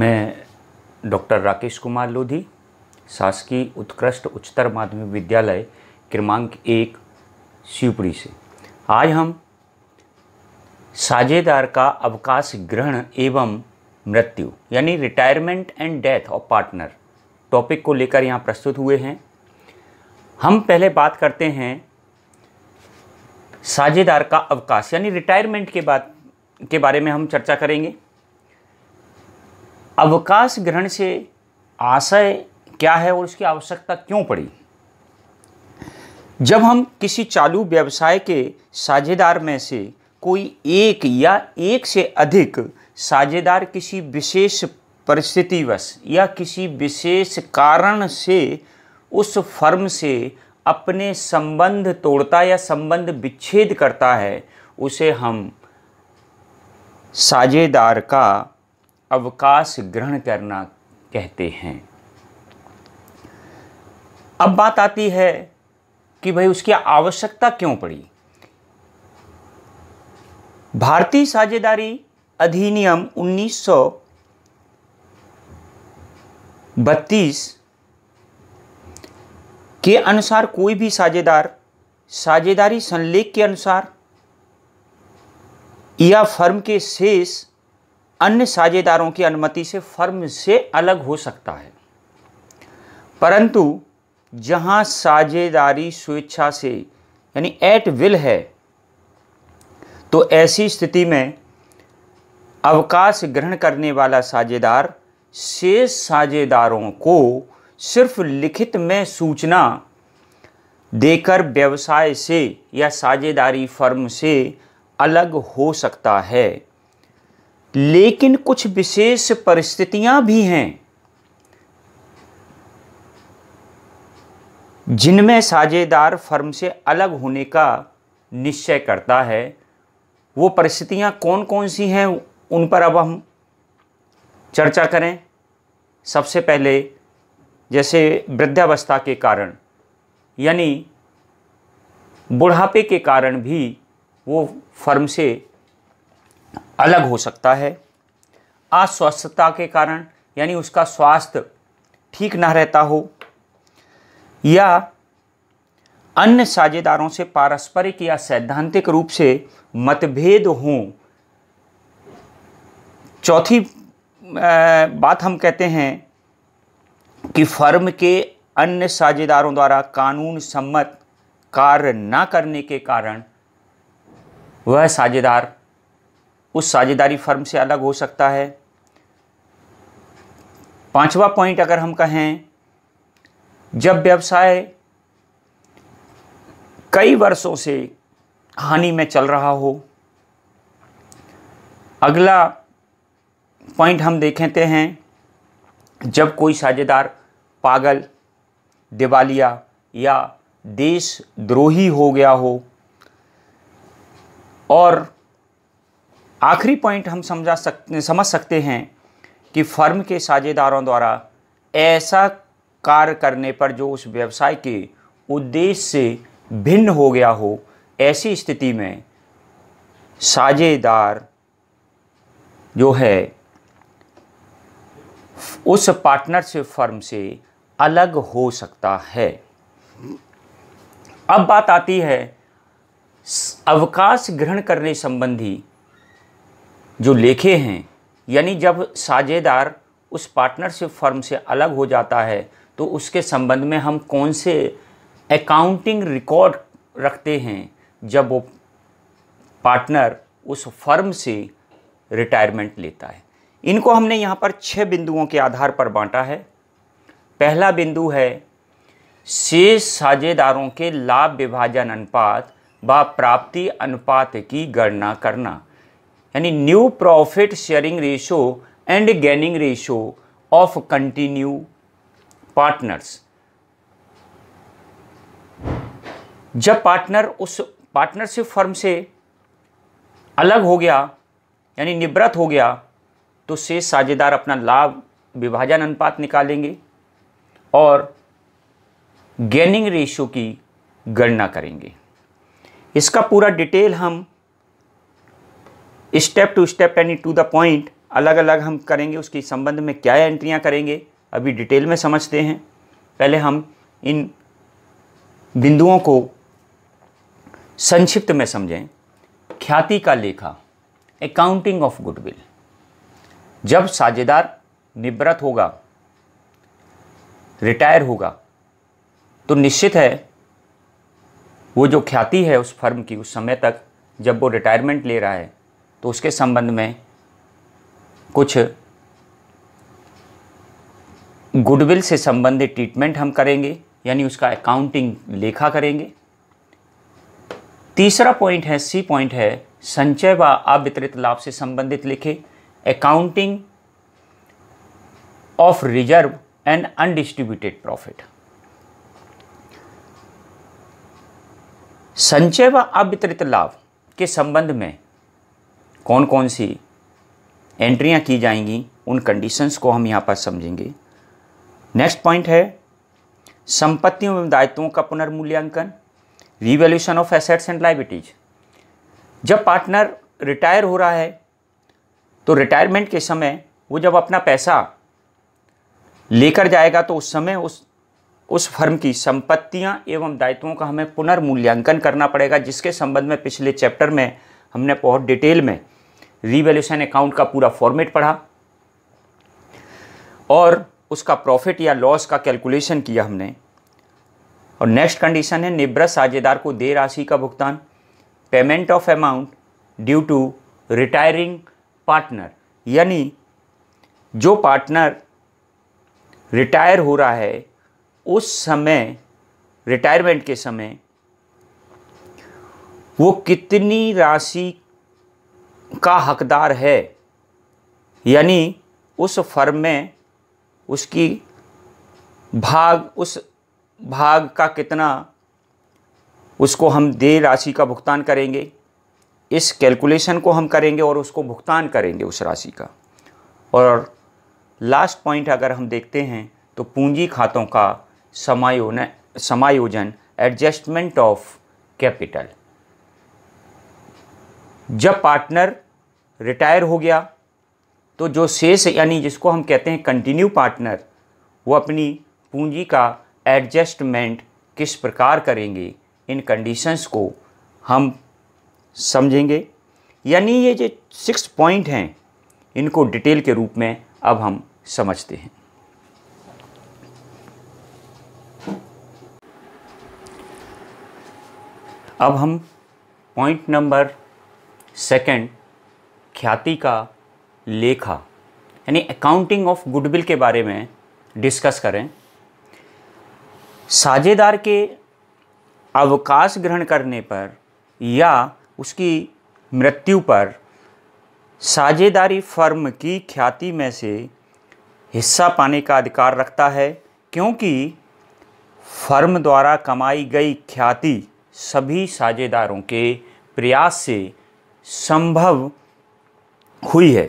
मैं डॉक्टर राकेश कुमार लोधी शासकीय उत्कृष्ट उच्चतर माध्यमिक विद्यालय क्रमांक एक शिवपुरी से आज हम साझेदार का अवकाश ग्रहण एवं मृत्यु यानी retirement and death of partner topic को लेकर यहाँ प्रस्तुत हुए हैं हम पहले बात करते हैं साझेदार का अवकाश यानी रिटायरमेंट के बाद के बारे में हम चर्चा करेंगे अवकाश ग्रहण से आशय क्या है और उसकी आवश्यकता क्यों पड़ी जब हम किसी चालू व्यवसाय के साझेदार में से कोई एक या एक से अधिक साझेदार किसी विशेष परिस्थितिवश या किसी विशेष कारण से उस फर्म से अपने संबंध तोड़ता या संबंध विच्छेद करता है उसे हम साझेदार का अवकाश ग्रहण करना कहते हैं अब बात आती है कि भाई उसकी आवश्यकता क्यों पड़ी भारतीय साझेदारी अधिनियम उन्नीस बत्तीस के अनुसार कोई भी साझेदार साझेदारी संलेख के अनुसार या फर्म के शेष अन्य साझेदारों की अनुमति से फर्म से अलग हो सकता है परंतु जहां साझेदारी स्वेच्छा से यानी एट विल है तो ऐसी स्थिति में अवकाश ग्रहण करने वाला साझेदार शेष साझेदारों को सिर्फ लिखित में सूचना देकर व्यवसाय से या साझेदारी फर्म से अलग हो सकता है लेकिन कुछ विशेष परिस्थितियां भी हैं जिनमें साझेदार फर्म से अलग होने का निश्चय करता है वो परिस्थितियां कौन कौन सी हैं उन पर अब हम चर्चा करें सबसे पहले जैसे वृद्धावस्था के कारण यानी बुढ़ापे के कारण भी वो फर्म से अलग हो सकता है अस्वस्थता के कारण यानी उसका स्वास्थ्य ठीक ना रहता हो या अन्य साझेदारों से पारस्परिक या सैद्धांतिक रूप से मतभेद हों चौथी बात हम कहते हैं कि फर्म के अन्य साझेदारों द्वारा कानून सम्मत कार्य ना करने के कारण वह साझेदार उस साझेदारी फर्म से अलग हो सकता है पांचवा पॉइंट अगर हम कहें जब व्यवसाय कई वर्षों से हानि में चल रहा हो अगला पॉइंट हम देखते हैं जब कोई साझेदार पागल दिवालिया या देशद्रोही हो गया हो और आखिरी पॉइंट हम समझा सकते समझ सकते हैं कि फर्म के साझेदारों द्वारा ऐसा कार्य करने पर जो उस व्यवसाय के उद्देश्य से भिन्न हो गया हो ऐसी स्थिति में साझेदार जो है उस पार्टनरशिप फर्म से अलग हो सकता है अब बात आती है अवकाश ग्रहण करने संबंधी जो लेखे हैं यानी जब साझेदार उस पार्टनरशिप फर्म से अलग हो जाता है तो उसके संबंध में हम कौन से अकाउंटिंग रिकॉर्ड रखते हैं जब वो पार्टनर उस फर्म से रिटायरमेंट लेता है इनको हमने यहाँ पर छः बिंदुओं के आधार पर बांटा है पहला बिंदु है शेष साझेदारों के लाभ विभाजन अनुपात व प्राप्ति अनुपात की गणना करना यानी new profit sharing ratio and gaining ratio of continue partners जब पार्टनर उस पार्टनरशिप फर्म से अलग हो गया यानी निवृत्त हो गया तो शेष साझेदार अपना लाभ विभाजन अनुपात निकालेंगे और गेनिंग रेशियो की गणना करेंगे इसका पूरा डिटेल हम स्टेप टू स्टेप यानी टू द पॉइंट अलग अलग हम करेंगे उसके संबंध में क्या एंट्रियाँ करेंगे अभी डिटेल में समझते हैं पहले हम इन बिंदुओं को संक्षिप्त में समझें ख्याति का लेखा अकाउंटिंग ऑफ गुडविल जब साझेदार निवृत होगा रिटायर होगा तो निश्चित है वो जो ख्याति है उस फर्म की उस समय तक जब वो रिटायरमेंट ले रहा है तो उसके संबंध में कुछ गुडविल से संबंधित ट्रीटमेंट हम करेंगे यानी उसका अकाउंटिंग लेखा करेंगे तीसरा पॉइंट है सी पॉइंट है संचय व अवितरित लाभ से संबंधित लिखे accounting of reserve and undistributed profit संचय व अवितरित लाभ के संबंध में कौन कौन सी एंट्रियाँ की जाएंगी उन कंडीशंस को हम यहाँ पर समझेंगे नेक्स्ट पॉइंट है संपत्तियों एवं दायित्वों का पुनर्मूल्यांकन revaluation of assets and liabilities जब पार्टनर रिटायर हो रहा है तो रिटायरमेंट के समय वो जब अपना पैसा लेकर जाएगा तो उस समय उस उस फर्म की संपत्तियां एवं दायित्वों का हमें पुनर्मूल्यांकन करना पड़ेगा जिसके संबंध में पिछले चैप्टर में हमने बहुत डिटेल में रिवेल्यूशन अकाउंट का पूरा फॉर्मेट पढ़ा और उसका प्रॉफिट या लॉस का कैलकुलेशन किया हमने और नेक्स्ट कंडीशन है निब्रत साझेदार को दे राशि का भुगतान payment of amount due to retiring partner यानी जो पार्टनर रिटायर हो रहा है उस समय रिटायरमेंट के समय वो कितनी राशि का हकदार है यानी उस फर्म में उसकी भाग उस भाग का कितना उसको हम दे राशि का भुगतान करेंगे इस कैलकुलेशन को हम करेंगे और उसको भुगतान करेंगे उस राशि का और लास्ट पॉइंट अगर हम देखते हैं तो पूंजी खातों का समायोजन समायोजन एडजस्टमेंट ऑफ कैपिटल जब पार्टनर रिटायर हो गया तो जो शेष यानी जिसको हम कहते हैं कंटिन्यू पार्टनर वो अपनी पूंजी का एडजस्टमेंट किस प्रकार करेंगे इन कंडीशंस को हम समझेंगे यानी ये जो सिक्स पॉइंट हैं इनको डिटेल के रूप में अब हम समझते हैं अब हम पॉइंट नंबर सेकंड ख्याति का लेखा यानी अकाउंटिंग ऑफ गुडविल के बारे में डिस्कस करें साझेदार के अवकाश ग्रहण करने पर या उसकी मृत्यु पर साझेदारी फर्म की ख्याति में से हिस्सा पाने का अधिकार रखता है क्योंकि फर्म द्वारा कमाई गई ख्याति सभी साझेदारों के प्रयास से संभव हुई है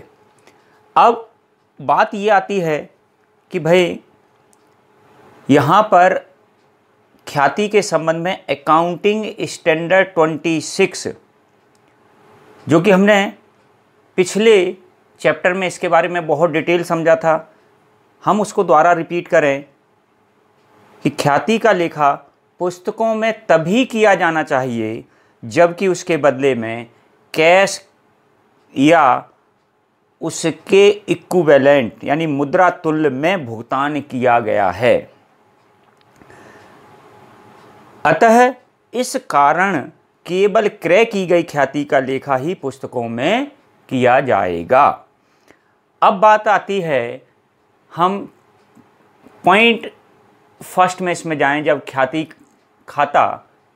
अब बात ये आती है कि भाई यहाँ पर ख्याति के संबंध में अकाउंटिंग स्टैंडर्ड 26 जो कि हमने पिछले चैप्टर में इसके बारे में बहुत डिटेल समझा था हम उसको द्वारा रिपीट करें कि ख्याति का लेखा पुस्तकों में तभी किया जाना चाहिए जबकि उसके बदले में कैश या उसके इक्विवेलेंट यानी मुद्रा तुल्य में भुगतान किया गया है अतः इस कारण केवल क्रय की गई ख्याति का लेखा ही पुस्तकों में किया जाएगा अब बात आती है हम पॉइंट फर्स्ट में इसमें जाएं जब ख्याति खाता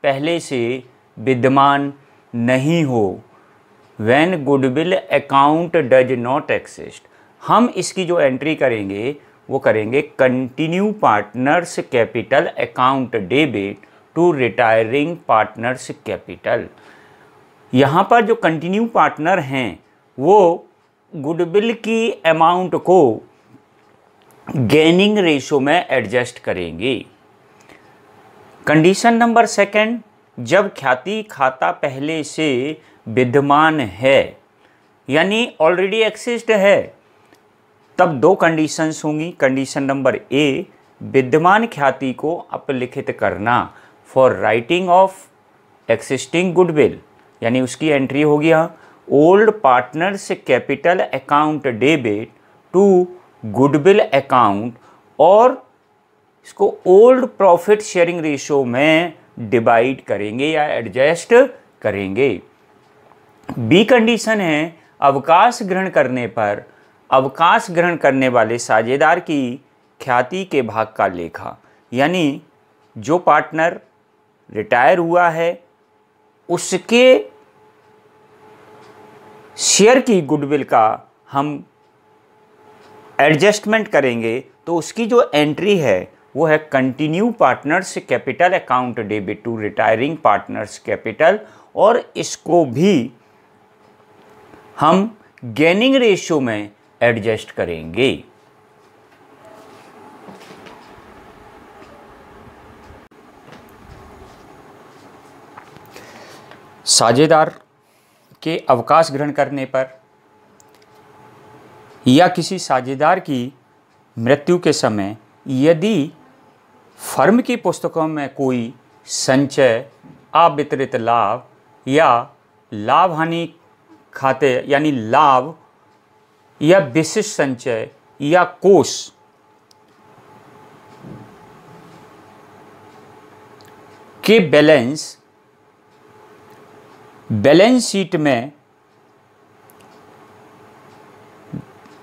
पहले से विद्यमान नहीं हो when goodwill account does not exist हम इसकी जो एंट्री करेंगे वो करेंगे continue partners capital account debit to retiring partners capital यहाँ पर जो कंटिन्यू पार्टनर हैं वो गुडविल की अमाउंट को गेनिंग रेशो में एडजस्ट करेंगे कंडीशन नंबर सेकंड जब ख्याति खाता पहले से विद्यमान है यानी ऑलरेडी एक्सिस्ट है तब दो कंडीशंस होंगी कंडीशन नंबर ए विद्यमान ख्याति को अपलिखित करना for writing off existing goodwill यानी उसकी एंट्री हो गया old partners capital account debit to goodwill account और इसको ओल्ड प्रॉफिट शेयरिंग रेशो में डिवाइड करेंगे या एडजस्ट करेंगे बी कंडीशन है अवकाश ग्रहण करने पर अवकाश ग्रहण करने वाले साझेदार की ख्याति के भाग का लेखा यानी जो पार्टनर रिटायर हुआ है उसके शेयर की गुडविल का हम एडजस्टमेंट करेंगे तो उसकी जो एंट्री है वो है continue partners capital account debit to retiring partners capital और इसको भी हम गेनिंग रेशियो में एडजस्ट करेंगे साझेदार के अवकाश ग्रहण करने पर या किसी साझेदार की मृत्यु के समय यदि फर्म की पुस्तकों में कोई संचय अवितरित लाभ या लाभ हानि खाते यानी लाभ या विशिष्ट संचय या कोष के बैलेंस बैलेंस शीट में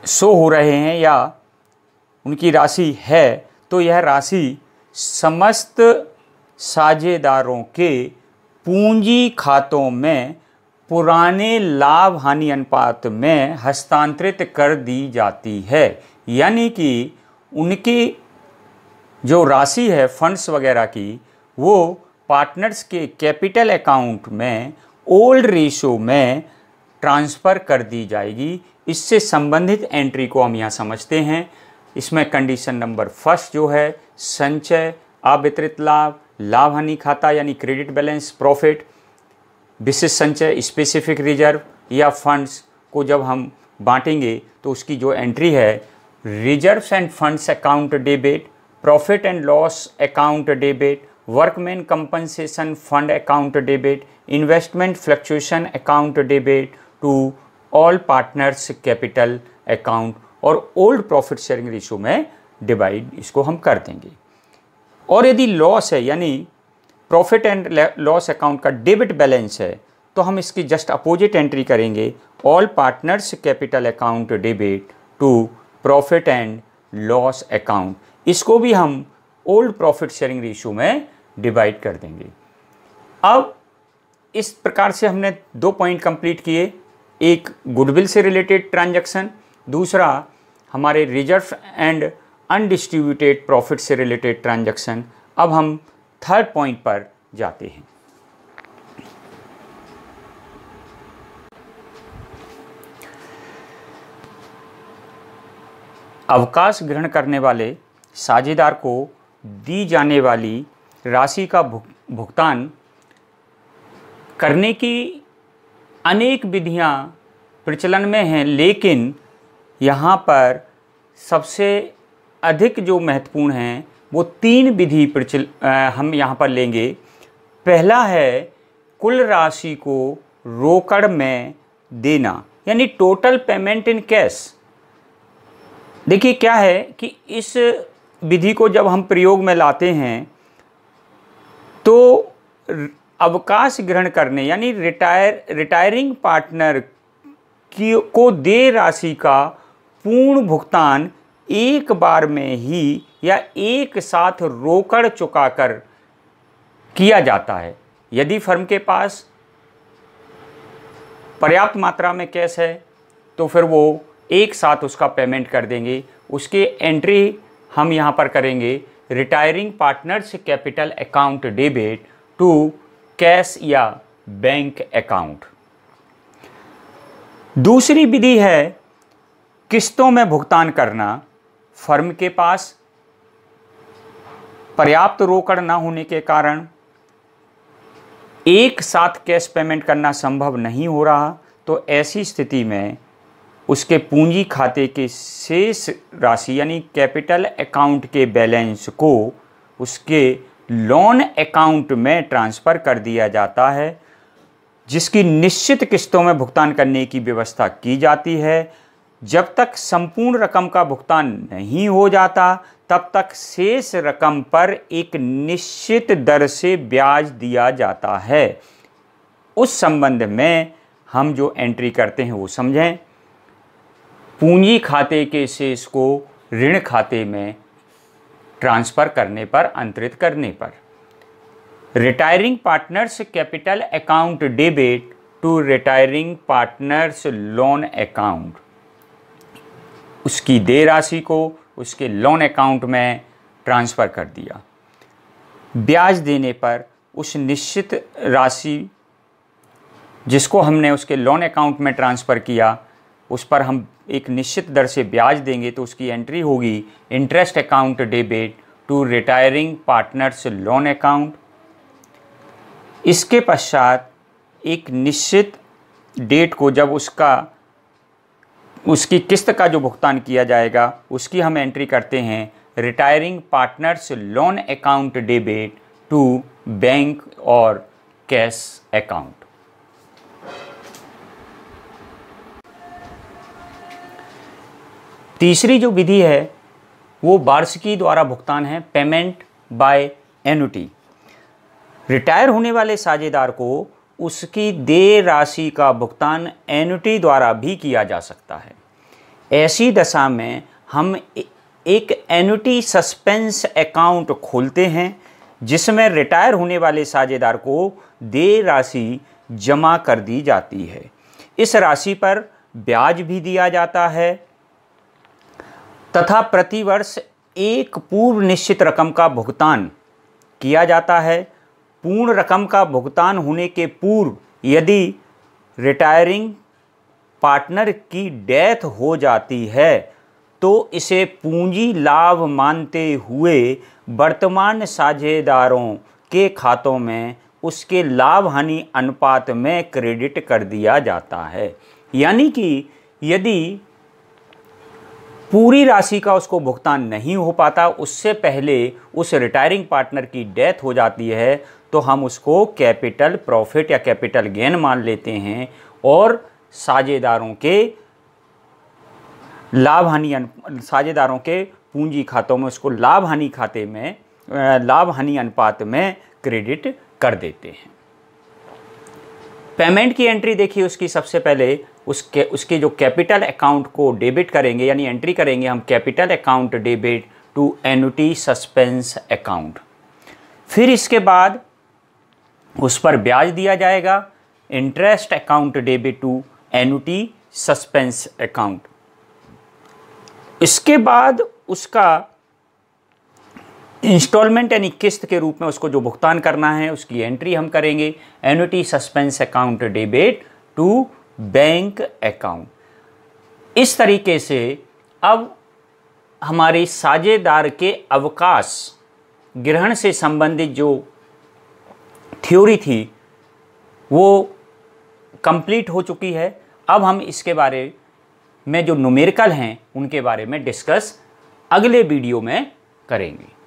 शो हो रहे हैं या उनकी राशि है तो यह राशि समस्त साझेदारों के पूंजी खातों में पुराने लाभ हानि अनुपात में हस्तांतरित कर दी जाती है यानी कि उनकी जो राशि है फंड्स वगैरह की वो पार्टनर्स के कैपिटल अकाउंट में ओल्ड रेशो में ट्रांसफ़र कर दी जाएगी इससे संबंधित एंट्री को हम यहाँ समझते हैं इसमें कंडीशन नंबर फर्स्ट जो है संचय अवितरित लाभ लाभ हानि खाता यानी क्रेडिट बैलेंस प्रॉफिट विशेष संचय स्पेसिफिक रिजर्व या फंड्स को जब हम बांटेंगे तो उसकी जो एंट्री है reserves and funds account debit profit and loss account debit workman compensation fund account debit investment fluctuation account debit to all partners capital account और ओल्ड प्रॉफिट शेयरिंग रेशो में डिवाइड इसको हम कर देंगे और यदि लॉस है यानी प्रॉफिट एंड लॉस अकाउंट का डेबिट बैलेंस है तो हम इसकी जस्ट अपोजिट एंट्री करेंगे all partners capital account debit to profit and loss account इसको भी हम ओल्ड प्रॉफिट शेयरिंग रेशियो में डिवाइड कर देंगे अब इस प्रकार से हमने दो पॉइंट कंप्लीट किए एक गुडविल से रिलेटेड ट्रांजैक्शन दूसरा हमारे रिजर्व एंड अनडिस्ट्रीब्यूटेड प्रॉफिट से रिलेटेड ट्रांजैक्शन अब हम थर्ड पॉइंट पर जाते हैं अवकाश ग्रहण करने वाले साझेदार को दी जाने वाली राशि का भुगतान करने की अनेक विधियां प्रचलन में हैं लेकिन यहाँ पर सबसे अधिक जो महत्वपूर्ण हैं वो तीन विधि प्रचल हम यहाँ पर लेंगे पहला है कुल राशि को रोकड़ में देना यानी टोटल पेमेंट इन कैश देखिए क्या है कि इस विधि को जब हम प्रयोग में लाते हैं तो अवकाश ग्रहण करने यानी रिटायर रिटायरिंग पार्टनर की को दे राशि का पूर्ण भुगतान एक बार में ही या एक साथ रोकड़ चुका कर किया जाता है यदि फर्म के पास पर्याप्त मात्रा में कैश है तो फिर वो एक साथ उसका पेमेंट कर देंगे उसके एंट्री हम यहाँ पर करेंगे retiring partners capital account debit to cash या बैंक अकाउंट दूसरी विधि है किस्तों में भुगतान करना फर्म के पास पर्याप्त रोकड़ ना होने के कारण एक साथ कैश पेमेंट करना संभव नहीं हो रहा तो ऐसी स्थिति में उसके पूंजी खाते के शेष राशि यानी कैपिटल अकाउंट के बैलेंस को उसके लोन अकाउंट में ट्रांसफ़र कर दिया जाता है जिसकी निश्चित किस्तों में भुगतान करने की व्यवस्था की जाती है जब तक संपूर्ण रकम का भुगतान नहीं हो जाता तब तक शेष रकम पर एक निश्चित दर से ब्याज दिया जाता है उस संबंध में हम जो एंट्री करते हैं वो समझें पूंजी खाते के शेष को ऋण खाते में ट्रांसफ़र करने पर अंतरित करने पर retiring partners capital account debit to retiring partners loan account उसकी दे राशि को उसके लोन अकाउंट में ट्रांसफ़र कर दिया ब्याज देने पर उस निश्चित राशि जिसको हमने उसके लोन अकाउंट में ट्रांसफ़र किया उस पर हम एक निश्चित दर से ब्याज देंगे तो उसकी एंट्री होगी interest account debit to retiring partners loan account इसके पश्चात एक निश्चित डेट को जब उसका उसकी किस्त का जो भुगतान किया जाएगा उसकी हम एंट्री करते हैं retiring partners loan account debit to bank और कैश अकाउंट तीसरी जो विधि है वो वार्षिकी द्वारा भुगतान है पेमेंट बाय एनुटी रिटायर होने वाले साझेदार को उसकी देय राशि का भुगतान एनुटी द्वारा भी किया जा सकता है ऐसी दशा में हम एक एनुटी सस्पेंस अकाउंट खोलते हैं जिसमें रिटायर होने वाले साझेदार को देय राशि जमा कर दी जाती है इस राशि पर ब्याज भी दिया जाता है तथा प्रतिवर्ष एक पूर्व निश्चित रकम का भुगतान किया जाता है पूर्ण रकम का भुगतान होने के पूर्व यदि रिटायरिंग पार्टनर की डेथ हो जाती है तो इसे पूंजी लाभ मानते हुए वर्तमान साझेदारों के खातों में उसके लाभ हानि अनुपात में क्रेडिट कर दिया जाता है यानी कि यदि पूरी राशि का उसको भुगतान नहीं हो पाता उससे पहले उस रिटायरिंग पार्टनर की डेथ हो जाती है तो हम उसको कैपिटल प्रॉफिट या कैपिटल गेन मान लेते हैं और साझेदारों के लाभ हानि साझेदारों के पूंजी खातों में उसको लाभ हानि खाते में लाभ हानि अनुपात में क्रेडिट कर देते हैं पेमेंट की एंट्री देखिए उसकी सबसे पहले उसके उसके जो कैपिटल अकाउंट को डेबिट करेंगे यानी एंट्री करेंगे हम capital account debit to annuity suspense account फिर इसके बाद उस पर ब्याज दिया जाएगा interest account debit to annuity suspense account इसके बाद उसका इंस्टॉलमेंट यानी किस्त के रूप में उसको जो भुगतान करना है उसकी एंट्री हम करेंगे annuity suspense account debit to bank account इस तरीके से अब हमारे साझेदार के अवकाश ग्रहण से संबंधित जो थ्योरी थी वो कंप्लीट हो चुकी है अब हम इसके बारे में जो नुमेरिकल हैं उनके बारे में डिस्कस अगले वीडियो में करेंगे